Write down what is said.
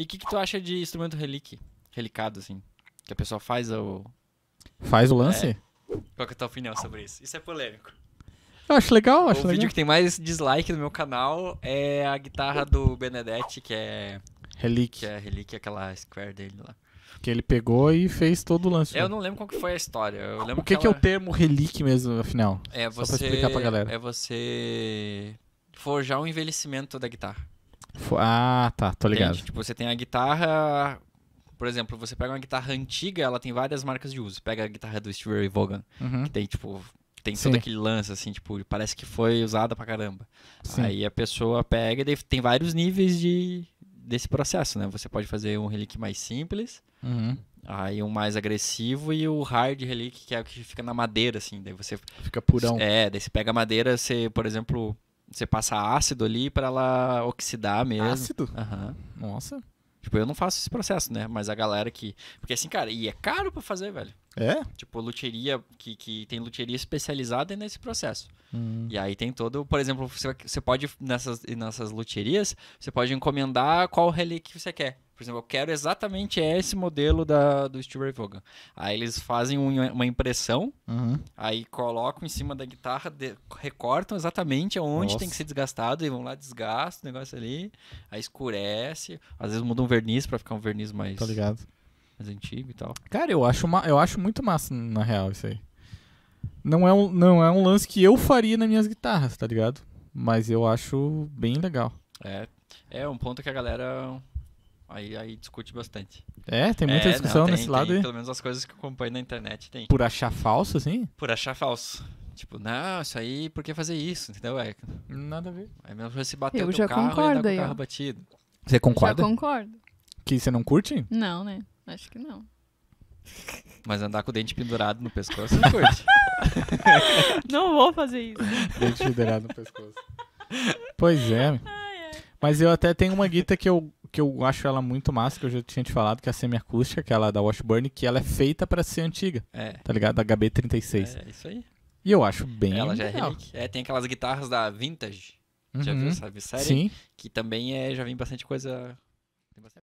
E o que, que tu acha de instrumento relique? Relicado, assim. Que a pessoa faz o. Faz o é. lance? É. Qual que é a tua opinião sobre isso? Isso é polêmico. Eu acho legal, acho o legal. O vídeo que tem mais dislike no meu canal é a guitarra do Benedetti, que é. Relique. Que é Relique, aquela square dele lá. Que ele pegou e fez todo o lance. Eu né? não lembro qual que foi a história. Eu lembro o que, que, ela... que é o termo relique mesmo, afinal? É você... Só pra explicar pra galera. É você forjar o um envelhecimento da guitarra. Ah, tá, tô ligado. Entende? Tipo, você tem a guitarra. Por exemplo, você pega uma guitarra antiga, ela tem várias marcas de uso. Pega a guitarra do Steve Ray Vaughan, uhum. que tem, tipo, tem Sim. todo aquele lance, assim, tipo, parece que foi usada pra caramba. Sim. Aí a pessoa pega e tem vários níveis de, desse processo, né? Você pode fazer um relic mais simples, uhum. aí um mais agressivo e o hard relic, que é o que fica na madeira, assim. Daí você. Fica purão. É, daí você pega a madeira, você, por exemplo você passa ácido ali para ela oxidar mesmo. Ácido? Aham. Uhum. Nossa. Tipo, eu não faço esse processo, né? Mas a galera que. Porque assim, cara, e é caro para fazer, velho. É? Tipo, luteria, que, que tem luteria especializada nesse processo. Hum. E aí tem todo, por exemplo, você, pode, nessas, nessas luterias, você pode encomendar qual relíquia que você quer. Por exemplo, eu quero exatamente esse modelo da, do Steve Vaughan. Aí eles fazem um, uma impressão, uhum. aí colocam em cima da guitarra, de, recortam exatamente onde Nossa. tem que ser desgastado, e vão lá, desgastam o negócio ali, aí escurece, às vezes muda um verniz para ficar um verniz mais... Tá ligado mais antigo e tal. Cara, eu acho, eu acho muito massa, na real, isso aí. Não é, um, não é um lance que eu faria nas minhas guitarras, tá ligado? Mas eu acho bem legal. É, é um ponto que a galera aí, aí discute bastante. É, tem muita é, discussão não, tem, nesse lado tem, aí. Pelo menos as coisas que eu acompanho na internet tem. Por achar falso, assim? Por achar falso. Tipo, não, isso aí, por que fazer isso? Entendeu? É, Nada a ver. É mesmo você se bater eu carro concordo, e com o carro batido. Você concorda? Eu concordo. Que você não curte? Não, né? Acho que não. Mas andar com o dente pendurado no pescoço, não curte. não vou fazer isso. Dente pendurado no pescoço. Pois é. Ai, ai. Mas eu até tenho uma guita que eu, que eu acho ela muito massa, que eu já tinha te falado, que é a semiacústica, que é ela da Washburn, que ela é feita para ser antiga. É. Tá ligado? Da HB36. É, isso aí. E eu acho bem Ela legal. já é relíquia. É, tem aquelas guitarras da Vintage. Uhum. Já viu uhum. essa série? Sim. Que também é, já vem bastante coisa